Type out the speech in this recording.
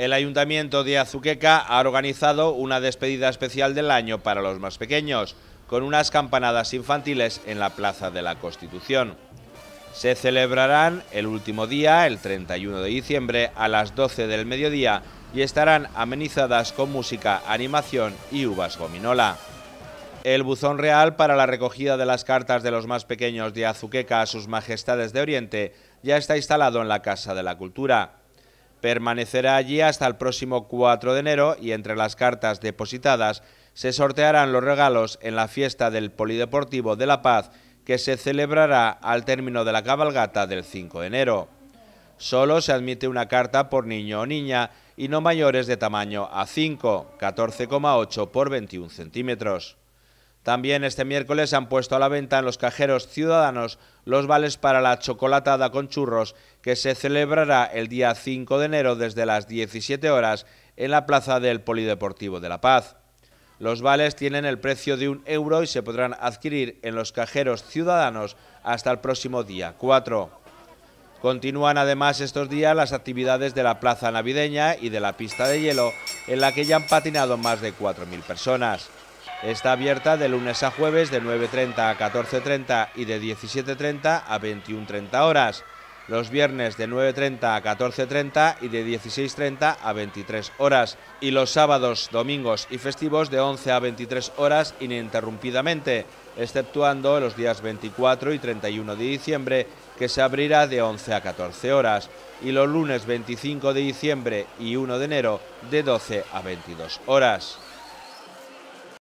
el Ayuntamiento de Azuqueca ha organizado una despedida especial del año para los más pequeños, con unas campanadas infantiles en la Plaza de la Constitución. Se celebrarán el último día, el 31 de diciembre, a las 12 del mediodía y estarán amenizadas con música, animación y uvas gominola. El buzón real para la recogida de las cartas de los más pequeños de Azuqueca a sus majestades de Oriente ya está instalado en la Casa de la Cultura. Permanecerá allí hasta el próximo 4 de enero y entre las cartas depositadas se sortearán los regalos en la fiesta del Polideportivo de La Paz que se celebrará al término de la cabalgata del 5 de enero. Solo se admite una carta por niño o niña y no mayores de tamaño A5, 14,8 por 21 centímetros. También este miércoles se han puesto a la venta en los cajeros ciudadanos los vales para la chocolatada con churros que se celebrará el día 5 de enero desde las 17 horas en la plaza del Polideportivo de La Paz. Los vales tienen el precio de un euro y se podrán adquirir en los cajeros ciudadanos hasta el próximo día 4. Continúan además estos días las actividades de la plaza navideña y de la pista de hielo, en la que ya han patinado más de 4.000 personas. Está abierta de lunes a jueves de 9.30 a 14.30 y de 17.30 a 21.30 horas. Los viernes de 9.30 a 14.30 y de 16.30 a 23 horas. Y los sábados, domingos y festivos de 11 a 23 horas ininterrumpidamente, exceptuando los días 24 y 31 de diciembre, que se abrirá de 11 a 14 horas. Y los lunes 25 de diciembre y 1 de enero de 12 a 22 horas.